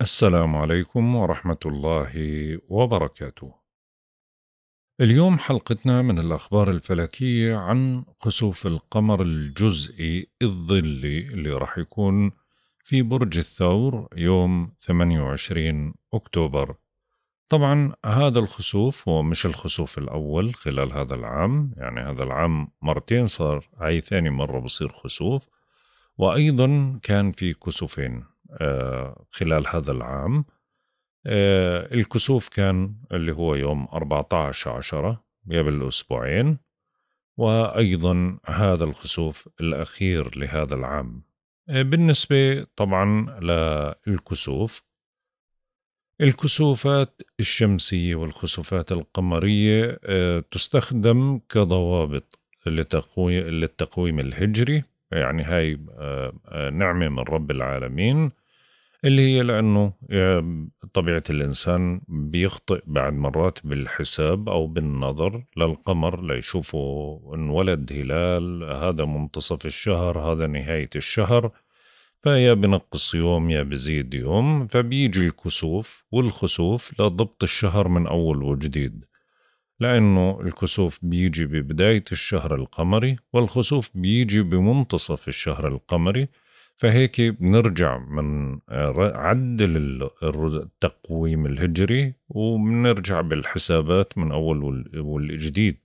السلام عليكم ورحمة الله وبركاته. اليوم حلقتنا من الأخبار الفلكية عن خسوف القمر الجزئي الظلي اللي راح يكون في برج الثور يوم 28 أكتوبر. طبعا هذا الخسوف هو مش الخسوف الأول خلال هذا العام يعني هذا العام مرتين صار هاي ثاني مرة بصير خسوف وأيضا كان في كسوفين آه، خلال هذا العام آه، الكسوف كان اللي هو يوم 14 عشرة قبل أسبوعين وأيضا هذا الخسوف الأخير لهذا العام آه، بالنسبة طبعا للكسوف الكسوفات الشمسية والخسوفات القمرية تستخدم كضوابط للتقويم الهجري يعني هاي نعمة من رب العالمين اللي هي لأنه طبيعة الإنسان بيخطئ بعد مرات بالحساب أو بالنظر للقمر ليشوفوا انولد هلال هذا منتصف الشهر هذا نهاية الشهر فيا بنقص يوم يا بزيد يوم فبيجي الكسوف والخسوف لضبط الشهر من أول وجديد لأنه الكسوف بيجي ببداية الشهر القمري والخسوف بيجي بمنتصف الشهر القمري فهيك بنرجع من آه، عدل التقويم الهجري وبنرجع بالحسابات من أول والجديد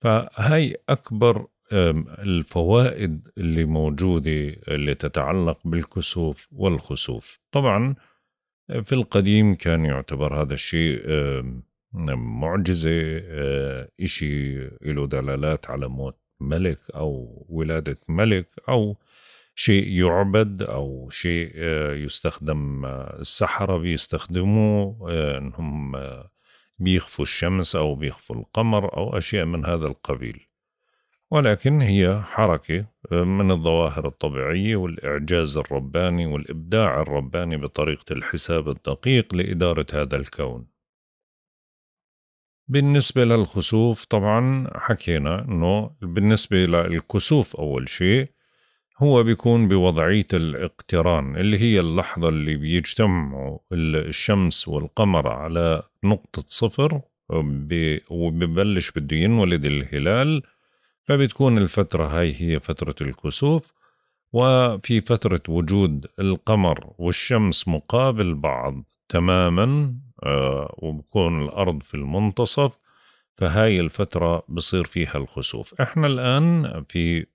فهي أكبر الفوائد اللي موجودة اللي تتعلق بالكسوف والخسوف طبعا آه، في القديم كان يعتبر هذا الشيء معجزة آه، شيء له دلالات على موت ملك أو ولادة ملك أو شيء يعبد او شيء آه، يستخدم آه، السحره بيستخدموه آه، انهم بيخفوا الشمس او بيخفوا القمر او اشياء من هذا القبيل ولكن هي حركه من الظواهر الطبيعيه والاعجاز الرباني والابداع الرباني بطريقه الحساب الدقيق لاداره هذا الكون بالنسبة للخسوف طبعا حكينا انه بالنسبة للكسوف اول شيء هو بيكون بوضعية الاقتران اللي هي اللحظة اللي بيجتمعوا الشمس والقمر على نقطة صفر وبيبلش بده ينولد الهلال فبتكون الفترة هاي هي فترة الكسوف وفي فترة وجود القمر والشمس مقابل بعض تماما أه، وبكون الأرض في المنتصف فهاي الفترة بصير فيها الخسوف احنا الآن في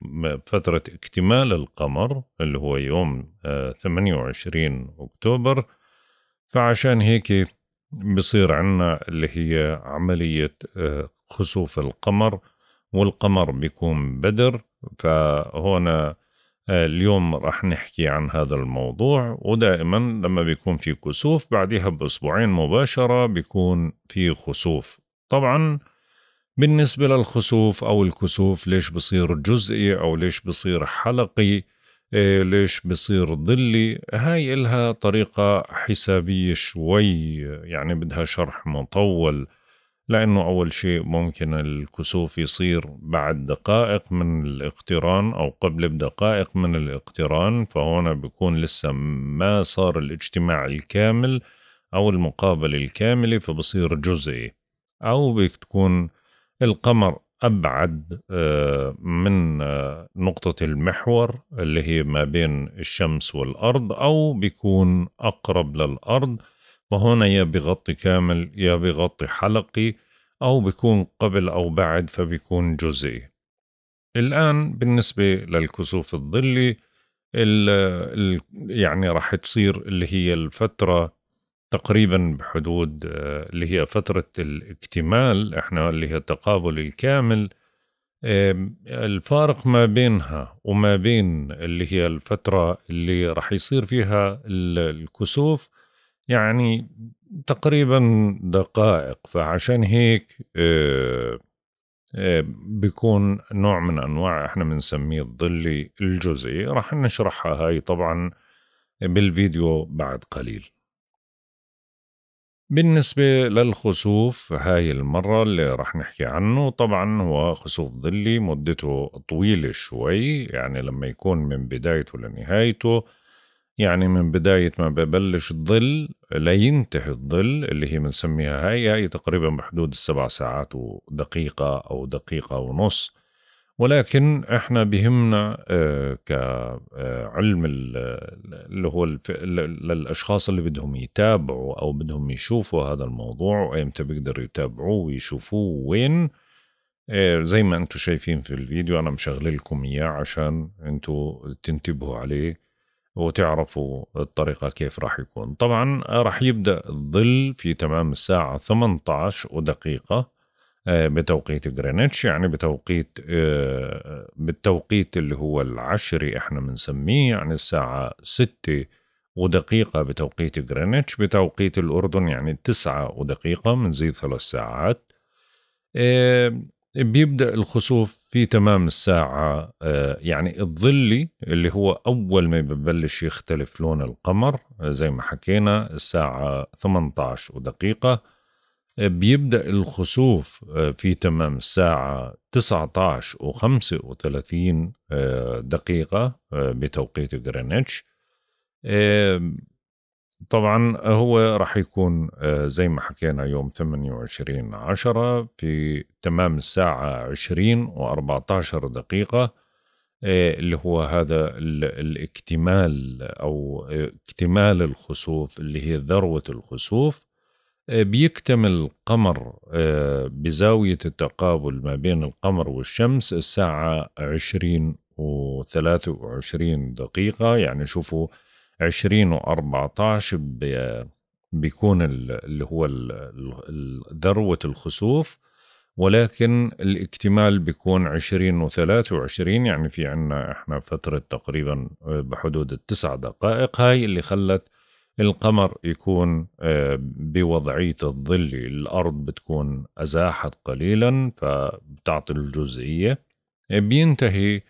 فترة اكتمال القمر اللي هو يوم 28 آه، أكتوبر فعشان هيك بصير عنا اللي هي عملية آه، خسوف القمر والقمر بيكون بدر فهنا آه، اليوم راح نحكي عن هذا الموضوع ودائما لما بيكون في كسوف بعدها بأسبوعين مباشرة بيكون في خسوف طبعا بالنسبة للخسوف أو الكسوف ليش بصير جزئي أو ليش بصير حلقي آه، ليش بصير ظلي هاي إلها طريقة حسابية شوي يعني بدها شرح مطول لأنه أول شيء ممكن الكسوف يصير بعد دقائق من الاقتران أو قبل بدقائق من الاقتران فهنا بيكون لسه ما صار الاجتماع الكامل أو المقابلة الكاملة فبصير جزئي أو بتكون القمر أبعد آه، من آه، نقطة المحور اللي هي ما بين الشمس والأرض أو بيكون أقرب للأرض وهنا يا بغطي كامل يا بغطي حلقي أو بيكون قبل أو بعد فبيكون جزئي الآن بالنسبة للكسوف الظلي يعني راح تصير اللي هي الفترة تقريبا بحدود آه، اللي هي فترة الاكتمال احنا اللي هي التقابل الكامل الفارق ما بينها وما بين اللي هي الفترة اللي راح يصير فيها الكسوف يعني تقريبا دقائق فعشان هيك آه، آه، بيكون نوع من انواع احنا بنسميه الظلي الجزئي راح نشرحها هاي طبعا بالفيديو بعد قليل بالنسبة للخسوف هاي المرة اللي رح نحكي عنه طبعا هو خسوف ظلي مدته طويلة شوي يعني لما يكون من بدايته لنهايته يعني من بداية ما ببلش الظل لينتهي الظل اللي هي بنسميها هاي هاي تقريبا بحدود السبع ساعات ودقيقة أو دقيقة ونص ولكن احنا بهمنا آه، كعلم آه، اللي هو للاشخاص اللي بدهم يتابعوا او بدهم يشوفوا هذا الموضوع وامتى بيقدروا يتابعوه ويشوفوه وين آه، زي ما انتم شايفين في الفيديو انا مشغل لكم اياه عشان انتم تنتبهوا عليه وتعرفوا الطريقة كيف راح يكون طبعا راح يبدأ الظل في تمام الساعة 18 ودقيقة آه، بتوقيت جرينتش يعني بتوقيت آه، آه، بالتوقيت اللي هو العشري احنا بنسميه يعني الساعة ستة ودقيقة بتوقيت جرينتش بتوقيت الأردن يعني تسعة ودقيقة زي ثلاث ساعات بيبدأ الخسوف في تمام الساعة يعني الظلي اللي هو أول ما ببلش يختلف لون القمر زي ما حكينا الساعة 18 ودقيقة بيبدأ الخسوف آه، في تمام الساعة 19 و 35 دقيقة آه، بتوقيت جرينتش آه، طبعا هو راح يكون زي ما حكينا يوم 28 10 في تمام الساعة 20 و14 دقيقة اللي هو هذا الاكتمال أو اكتمال الخسوف اللي هي ذروة الخسوف آه، بيكتمل القمر آه، بزاوية التقابل ما بين القمر والشمس الساعة 20 و 23 دقيقة يعني شوفوا 20 و 14 بيكون اللي هو ذروة الخسوف ولكن الاكتمال بيكون 20 و 23 يعني في عنا احنا فترة تقريبا آه، بحدود التسع دقائق هاي اللي خلت القمر يكون آه، بوضعيه الظلي الأرض بتكون أزاحت قليلا فبتعطي الجزئية آه، بينتهي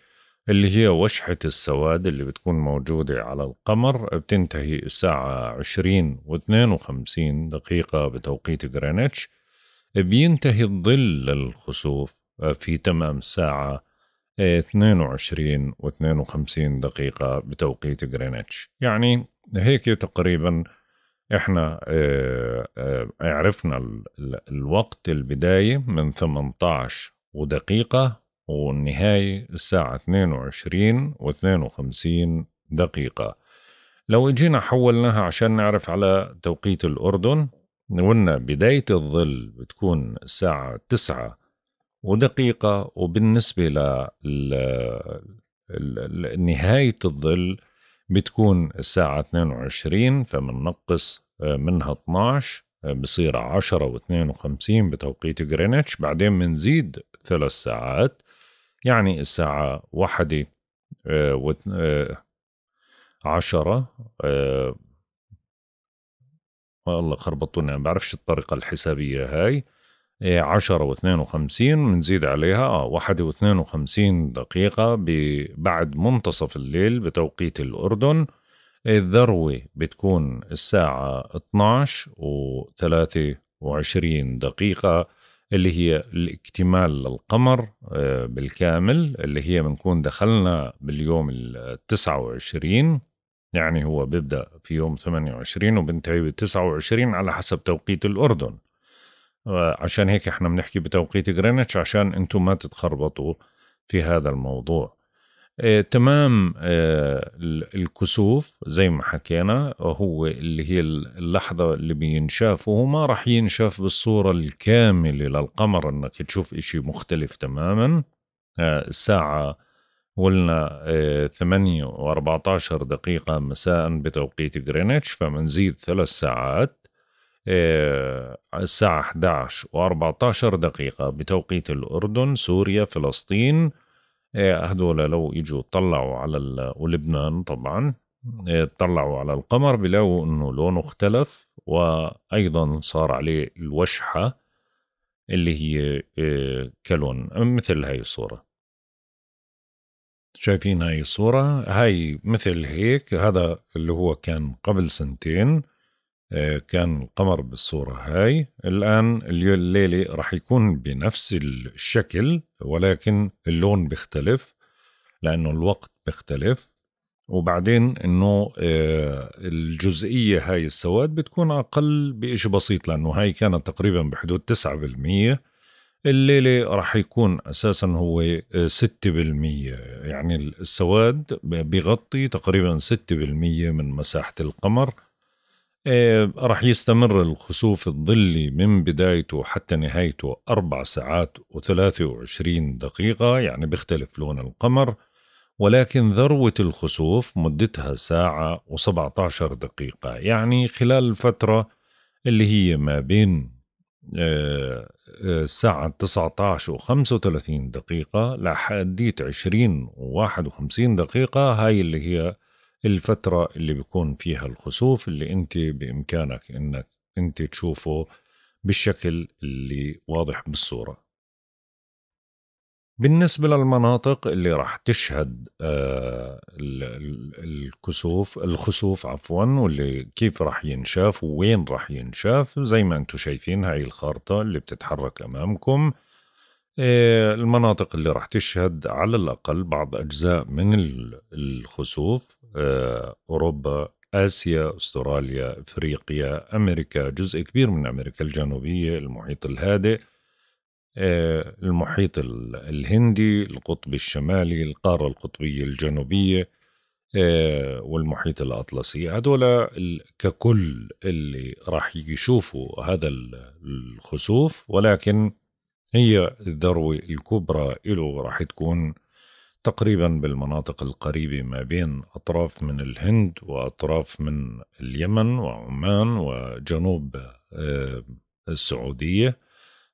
اللي هي وشحة السواد اللي بتكون موجودة على القمر آه، بتنتهي الساعة عشرين واثنين وخمسين دقيقة بتوقيت غرينتش بينتهي الظل للخسوف في تمام الساعة اثنين وعشرين واثنين وخمسين دقيقة بتوقيت غرينتش يعني هيك تقريبا احنا آه، آه، عرفنا الوقت البداية من 18 ودقيقة والنهاية الساعة 22 و52 دقيقة لو اجينا حولناها عشان نعرف على توقيت الأردن قلنا بداية الظل بتكون الساعة 9 ودقيقة وبالنسبة لنهاية الظل بتكون الساعة 22 فبننقص آه، منها 12 آه، بصير 10 و52 بتوقيت جرينتش بعدين منزيد ثلاث ساعات يعني الساعة واحدة آه، و عشرة والله خربطونا ما بعرفش الطريقة الحسابية هاي أه 10 و52 بنزيد عليها اه 1 و52 دقيقة بعد منتصف الليل بتوقيت الأردن الذروة بتكون الساعة 12 و 23 دقيقة اللي هي الاكتمال للقمر آه، بالكامل اللي هي بنكون دخلنا باليوم ال 29 يعني هو بيبدأ في يوم 28 وبنتهي ب 29 على حسب توقيت الأردن عشان هيك احنا بنحكي بتوقيت جرينتش عشان انتم ما تتخربطوا في هذا الموضوع اه تمام اه الكسوف زي ما حكينا هو اللي هي اللحظة اللي بينشاف وهو ما راح ينشاف بالصورة الكاملة للقمر انك تشوف اشي مختلف تماما اه الساعة قلنا 8 آه، و14 دقيقة مساء بتوقيت جرينتش فمنزيد ثلاث ساعات آه، الساعة 11 و14 دقيقة بتوقيت الأردن سوريا فلسطين آه، هدول لو اجوا طلعوا على ولبنان طبعا آه، طلعوا على القمر بلاقوا انه لونه اختلف وايضا صار عليه الوشحه اللي هي كلون مثل هاي الصوره شايفين هاي الصورة هاي مثل هيك هذا اللي هو كان قبل سنتين كان القمر بالصورة هاي الآن الليلة رح يكون بنفس الشكل ولكن اللون بيختلف لأنه الوقت بيختلف وبعدين انه آه، الجزئية هاي السواد بتكون اقل بإشي بسيط لانه هاي كانت تقريبا بحدود 9% الليلة رح يكون اساسا هو 6% آه، يعني السواد بيغطي تقريبا 6% من مساحة القمر آه، رح يستمر الخسوف الظلي من بدايته حتى نهايته أربع ساعات وثلاثة وعشرين دقيقة يعني بيختلف لون القمر ولكن ذروة الخسوف مدتها ساعة و17 دقيقة يعني خلال الفترة اللي هي ما بين الساعة 19 و 35 دقيقة لحديت 20 و 51 دقيقة هاي اللي هي الفترة اللي بيكون فيها الخسوف اللي انت بامكانك انك انت تشوفه بالشكل اللي واضح بالصورة بالنسبة للمناطق اللي راح تشهد آه، الكسوف الخسوف عفوا واللي كيف راح ينشاف وين راح ينشاف زي ما انتم شايفين هاي الخارطة اللي بتتحرك امامكم آه، المناطق اللي راح تشهد على الأقل بعض أجزاء من الخسوف آه، أوروبا آسيا أستراليا إفريقيا أمريكا جزء كبير من أمريكا الجنوبية المحيط الهادئ آه، المحيط الهندي القطب الشمالي القارة القطبية الجنوبية آه، والمحيط الأطلسي هذول ككل اللي راح يشوفوا هذا الخسوف ولكن هي الذروة الكبرى له راح تكون تقريبا بالمناطق القريبة ما بين أطراف من الهند وأطراف من اليمن وعمان وجنوب آه، السعودية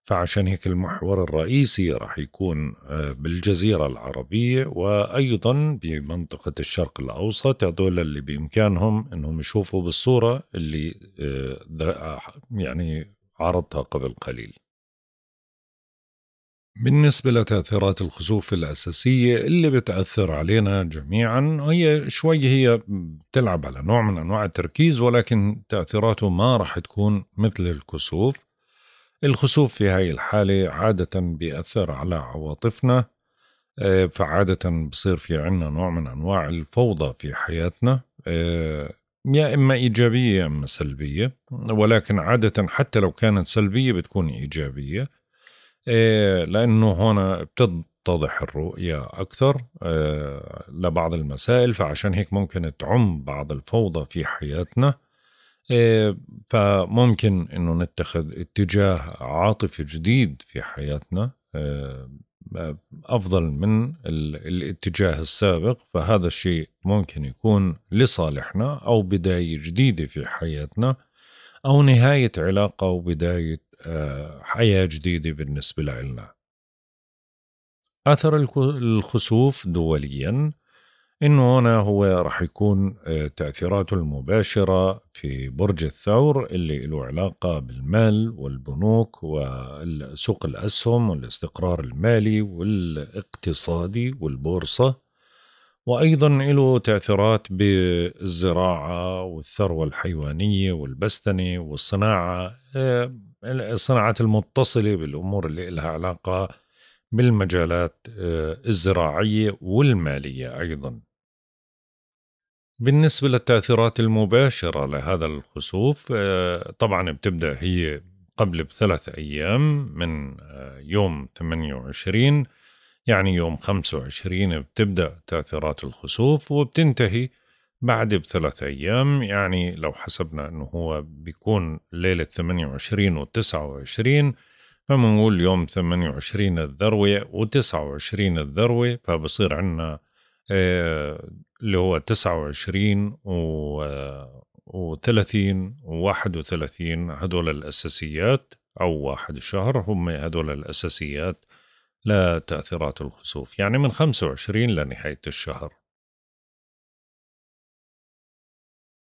فعشان هيك المحور الرئيسي راح يكون آه، بالجزيرة العربية وأيضا بمنطقة الشرق الأوسط هذول اللي بإمكانهم أنهم يشوفوا بالصورة اللي آه، يعني عرضتها قبل قليل بالنسبة لتأثيرات الخسوف الأساسية اللي بتأثر علينا جميعا هي شوي هي بتلعب على نوع من أنواع التركيز ولكن تأثيراته ما راح تكون مثل الكسوف الخسوف في هاي الحالة عادة بيأثر على عواطفنا آه، فعادة بصير في عنا نوع من أنواع الفوضى في حياتنا آه، يا إما إيجابية يا إما سلبية ولكن عادة حتى لو كانت سلبية بتكون إيجابية إيه، لانه هون بتتضح الرؤيه اكثر آه، لبعض المسائل فعشان هيك ممكن تعم بعض الفوضى في حياتنا إيه، فممكن انه نتخذ اتجاه عاطفي جديد في حياتنا آه، افضل من الاتجاه السابق فهذا الشيء ممكن يكون لصالحنا او بدايه جديده في حياتنا او نهايه علاقه وبدايه آه، حياة جديدة بالنسبة لنا أثر الخسوف دوليا إنه هنا هو رح يكون آه، تأثيراته المباشرة في برج الثور اللي له علاقة بالمال والبنوك وسوق الأسهم والاستقرار المالي والاقتصادي والبورصة وأيضا له تأثيرات بالزراعة والثروة الحيوانية والبستنة والصناعة آه، الصناعات المتصله بالامور اللي لها علاقه بالمجالات آه، الزراعيه والماليه ايضا بالنسبة للتأثيرات المباشرة لهذا الخسوف آه، طبعا بتبدأ هي قبل بثلاث أيام من آه، يوم 28 يعني يوم 25 بتبدأ تأثيرات الخسوف وبتنتهي بعد بثلاث أيام يعني لو حسبنا أنه هو بيكون ليلة 28 و 29 فمنقول يوم 28 الذروة و 29 الذروة فبصير عندنا آه، اللي هو 29 و و30 و31 هذول الأساسيات أو واحد شهر هم هذول الأساسيات لتأثيرات الخسوف يعني من 25 لنهاية الشهر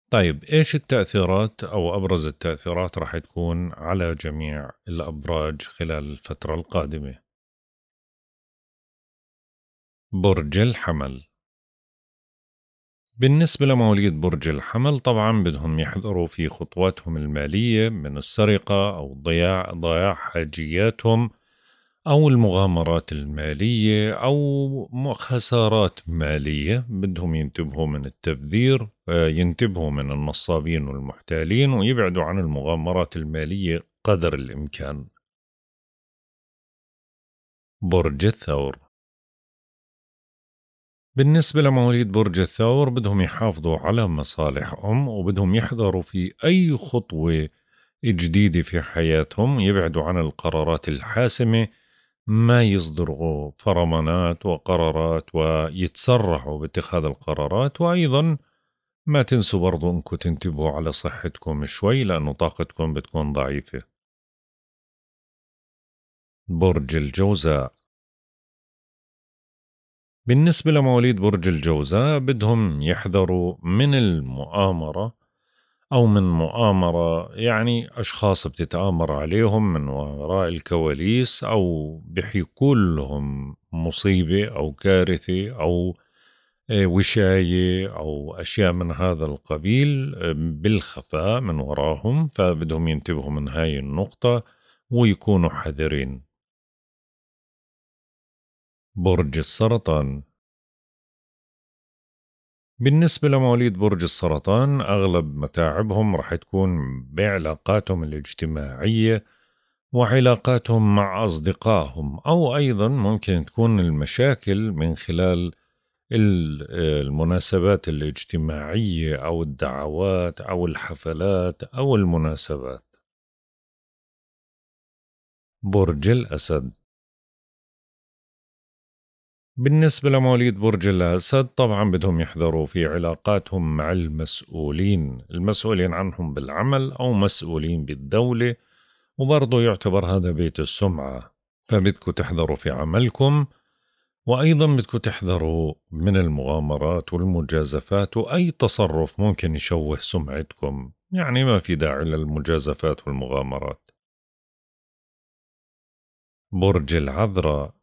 طيب ايش التأثيرات او ابرز التأثيرات راح تكون على جميع الابراج خلال الفترة القادمة؟ برج الحمل بالنسبة لمواليد برج الحمل طبعا بدهم يحذروا في خطواتهم المالية من السرقة أو ضياع ضياع حاجياتهم أو المغامرات المالية أو خسارات مالية بدهم ينتبهوا من التبذير آه، ينتبهوا من النصابين والمحتالين ويبعدوا عن المغامرات المالية قدر الإمكان برج الثور بالنسبة لمواليد برج الثور بدهم يحافظوا على مصالحهم وبدهم يحذروا في أي خطوة جديدة في حياتهم يبعدوا عن القرارات الحاسمة ما يصدروا فرمانات وقرارات ويتسرعوا باتخاذ القرارات وأيضا ما تنسوا برضو أنكم تنتبهوا على صحتكم شوي لأنه طاقتكم بتكون ضعيفة برج الجوزاء بالنسبة لمواليد برج الجوزاء بدهم يحذروا من المؤامرة أو من مؤامرة يعني أشخاص بتتآمر عليهم من وراء الكواليس أو بيحيكوا لهم مصيبة أو كارثة أو آه، وشاية أو أشياء من هذا القبيل بالخفاء من وراهم فبدهم ينتبهوا من هاي النقطة ويكونوا حذرين برج السرطان بالنسبة لمواليد برج السرطان أغلب متاعبهم رح تكون بعلاقاتهم الاجتماعية وعلاقاتهم مع أصدقائهم أو أيضا ممكن تكون المشاكل من خلال المناسبات الاجتماعية أو الدعوات أو الحفلات أو المناسبات برج الأسد بالنسبة لمواليد برج الأسد طبعا بدهم يحذروا في علاقاتهم مع المسؤولين المسؤولين عنهم بالعمل أو مسؤولين بالدولة وبرضه يعتبر هذا بيت السمعة فبدكم تحذروا في عملكم وأيضا بدكم تحذروا من المغامرات والمجازفات وأي تصرف ممكن يشوه سمعتكم يعني ما في داعي للمجازفات والمغامرات برج العذراء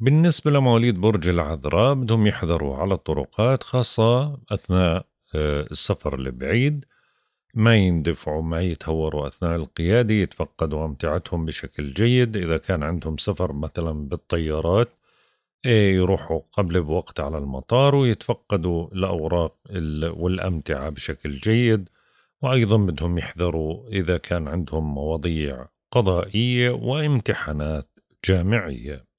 بالنسبة لمواليد برج العذراء بدهم يحذروا على الطرقات خاصة أثناء آه، السفر البعيد ما يندفعوا ما يتهوروا أثناء القيادة يتفقدوا أمتعتهم بشكل جيد إذا كان عندهم سفر مثلا بالطيارات آه، يروحوا قبل بوقت على المطار ويتفقدوا الأوراق والأمتعة بشكل جيد وأيضا بدهم يحذروا إذا كان عندهم مواضيع قضائية وامتحانات جامعية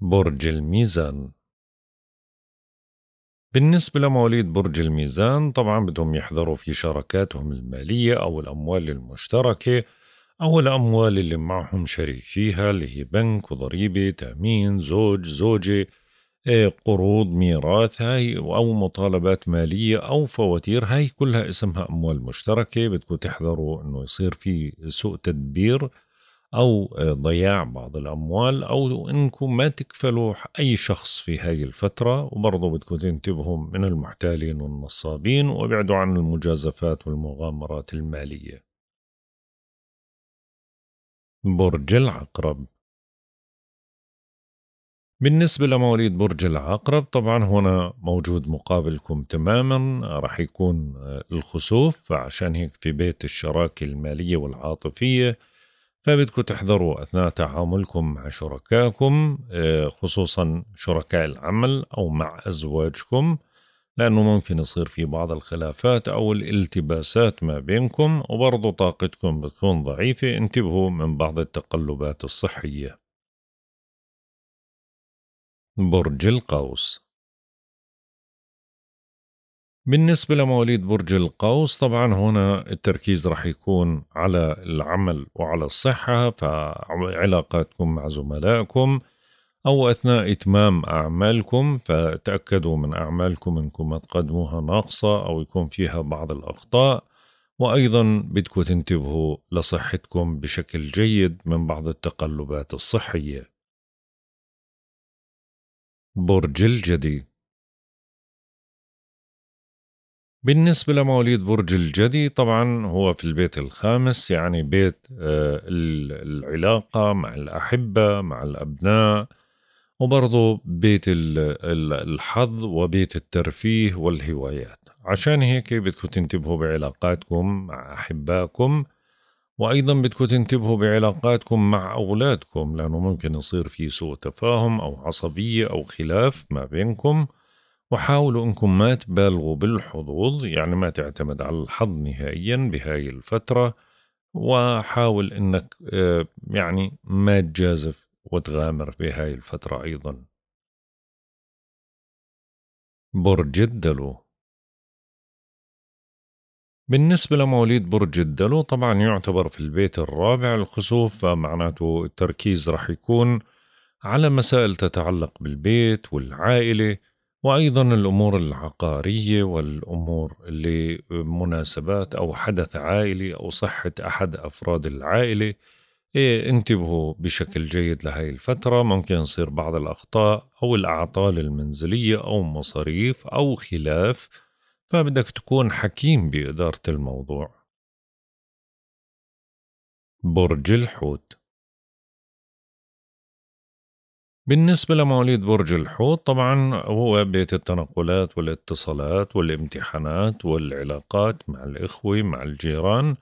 برج الميزان بالنسبة لمواليد برج الميزان طبعا بدهم يحذروا في شراكاتهم المالية أو الأموال المشتركة أو الأموال اللي معهم شريك فيها اللي هي بنك وضريبة تأمين زوج زوجة إيه، قروض ميراث هاي أو مطالبات مالية أو فواتير هاي كلها اسمها أموال مشتركة بدكم تحذروا أنه يصير في سوء تدبير أو آه، ضياع بعض الأموال أو أنكم ما تكفلوا أي شخص في هاي الفترة وبرضه بدكم تنتبهوا من المحتالين والنصابين وابعدوا عن المجازفات والمغامرات المالية برج العقرب بالنسبة لمواليد برج العقرب طبعا هنا موجود مقابلكم تماما راح يكون آه، الخسوف فعشان هيك في بيت الشراكة المالية والعاطفية فبدكم تحذروا أثناء تعاملكم مع شركائكم آه، خصوصا شركاء العمل أو مع أزواجكم لأنه ممكن يصير في بعض الخلافات أو الالتباسات ما بينكم وبرضو طاقتكم بتكون ضعيفة انتبهوا من بعض التقلبات الصحية برج القوس بالنسبة لمواليد برج القوس طبعا هنا التركيز رح يكون على العمل وعلى الصحة فعلاقاتكم مع زملائكم أو أثناء إتمام أعمالكم فتأكدوا من أعمالكم إنكم ما تقدموها ناقصة أو يكون فيها بعض الأخطاء وأيضا بدكم تنتبهوا لصحتكم بشكل جيد من بعض التقلبات الصحية برج الجدي بالنسبة لمواليد برج الجدي طبعا هو في البيت الخامس يعني بيت آه، العلاقة مع الأحبة مع الأبناء وبرضه بيت الحظ وبيت الترفيه والهوايات عشان هيك بدكم تنتبهوا بعلاقاتكم مع أحبائكم وأيضا بدكم تنتبهوا بعلاقاتكم مع أولادكم لأنه ممكن يصير في سوء تفاهم أو عصبية أو خلاف ما بينكم وحاولوا أنكم ما تبالغوا بالحظوظ يعني ما تعتمد على الحظ نهائيا بهاي الفترة وحاول أنك آه، يعني ما تجازف وتغامر بهاي الفترة أيضا برج الدلو بالنسبة لمواليد برج الدلو طبعا يعتبر في البيت الرابع الخسوف فمعناته التركيز راح يكون على مسائل تتعلق بالبيت والعائلة وايضا الامور العقاريه والامور اللي مناسبات او حدث عائلي او صحه احد افراد العائله إيه انتبهوا بشكل جيد لهي الفترة ممكن يصير بعض الأخطاء أو الأعطال المنزلية أو مصاريف أو خلاف فبدك تكون حكيم بإدارة الموضوع برج الحوت بالنسبة لمواليد برج الحوت طبعا هو بيت التنقلات والاتصالات والامتحانات والعلاقات مع الإخوة مع الجيران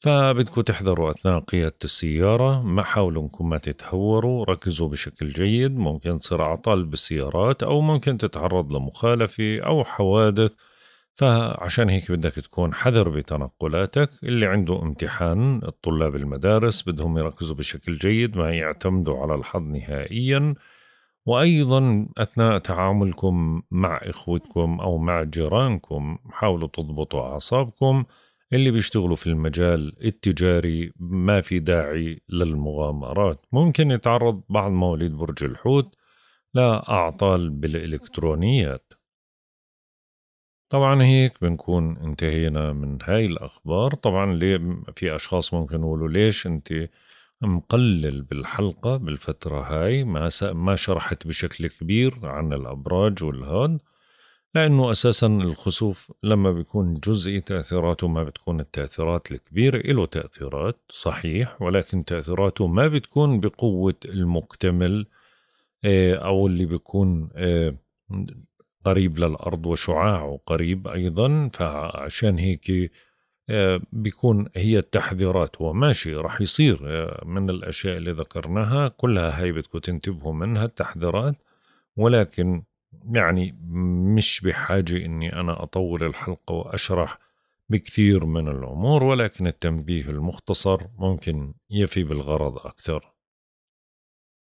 فبدكم تحذروا أثناء قيادة السيارة ما حاولوا انكم ما تتهوروا ركزوا بشكل جيد ممكن تصير أعطال بالسيارات أو ممكن تتعرض لمخالفة أو حوادث فعشان هيك بدك تكون حذر بتنقلاتك اللي عنده امتحان الطلاب المدارس بدهم يركزوا بشكل جيد ما يعتمدوا على الحظ نهائيا وأيضا أثناء تعاملكم مع إخوتكم أو مع جيرانكم حاولوا تضبطوا أعصابكم اللي بيشتغلوا في المجال التجاري ما في داعي للمغامرات ممكن يتعرض بعض مواليد برج الحوت لأعطال بالإلكترونيات طبعا هيك بنكون انتهينا من هاي الأخبار طبعا ليه في أشخاص ممكن يقولوا ليش أنت مقلل بالحلقة بالفترة هاي ما ما شرحت بشكل كبير عن الأبراج والهاد لأنه أساسا الخسوف لما بيكون جزئي تأثيراته ما بتكون التأثيرات الكبيرة له تأثيرات صحيح ولكن تأثيراته ما بتكون بقوة المكتمل آه، أو اللي بيكون آه، قريب للأرض وشعاعه قريب أيضا فعشان هيك آه، بيكون هي التحذيرات وماشي رح يصير آه، من الأشياء اللي ذكرناها كلها هاي بدكم تنتبهوا منها التحذيرات ولكن يعني مش بحاجة إني أنا أطول الحلقة وأشرح بكثير من الأمور ولكن التنبيه المختصر ممكن يفي بالغرض أكثر